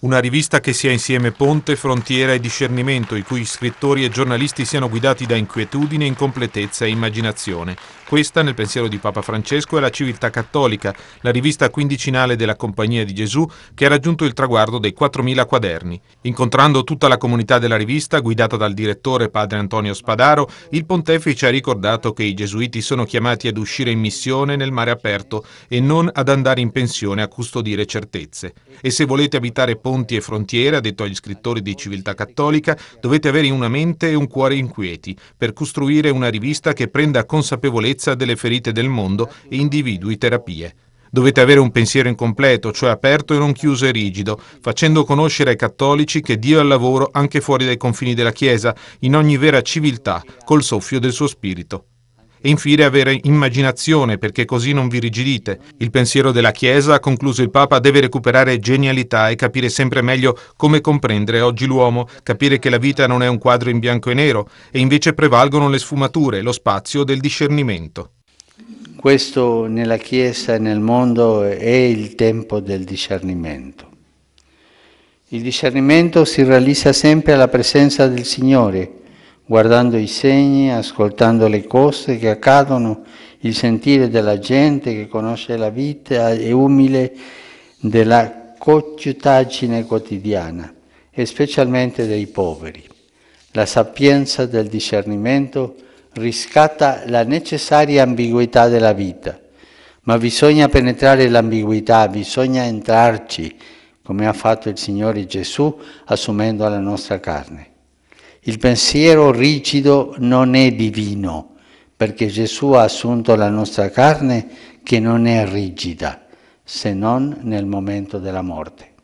Una rivista che sia insieme ponte, frontiera e discernimento, i cui scrittori e giornalisti siano guidati da inquietudine, incompletezza e immaginazione. Questa, nel pensiero di Papa Francesco, è la Civiltà Cattolica, la rivista quindicinale della Compagnia di Gesù, che ha raggiunto il traguardo dei 4.000 quaderni. Incontrando tutta la comunità della rivista, guidata dal direttore padre Antonio Spadaro, il pontefice ha ricordato che i gesuiti sono chiamati ad uscire in missione nel mare aperto e non ad andare in pensione a custodire certezze. E se volete abitare Ponti e Frontiere ha detto agli scrittori di Civiltà Cattolica dovete avere una mente e un cuore inquieti per costruire una rivista che prenda consapevolezza delle ferite del mondo e individui terapie. Dovete avere un pensiero incompleto, cioè aperto e non chiuso e rigido, facendo conoscere ai cattolici che Dio è al lavoro anche fuori dai confini della Chiesa, in ogni vera civiltà, col soffio del suo spirito e infine avere immaginazione perché così non vi rigidite. Il pensiero della Chiesa, ha concluso il Papa, deve recuperare genialità e capire sempre meglio come comprendere oggi l'uomo, capire che la vita non è un quadro in bianco e nero e invece prevalgono le sfumature, lo spazio del discernimento. Questo nella Chiesa e nel mondo è il tempo del discernimento. Il discernimento si realizza sempre alla presenza del Signore guardando i segni, ascoltando le cose che accadono, il sentire della gente che conosce la vita e umile della cocciutaggine quotidiana, e specialmente dei poveri. La sapienza del discernimento riscatta la necessaria ambiguità della vita, ma bisogna penetrare l'ambiguità, bisogna entrarci, come ha fatto il Signore Gesù assumendo la nostra carne. Il pensiero rigido non è divino, perché Gesù ha assunto la nostra carne che non è rigida, se non nel momento della morte.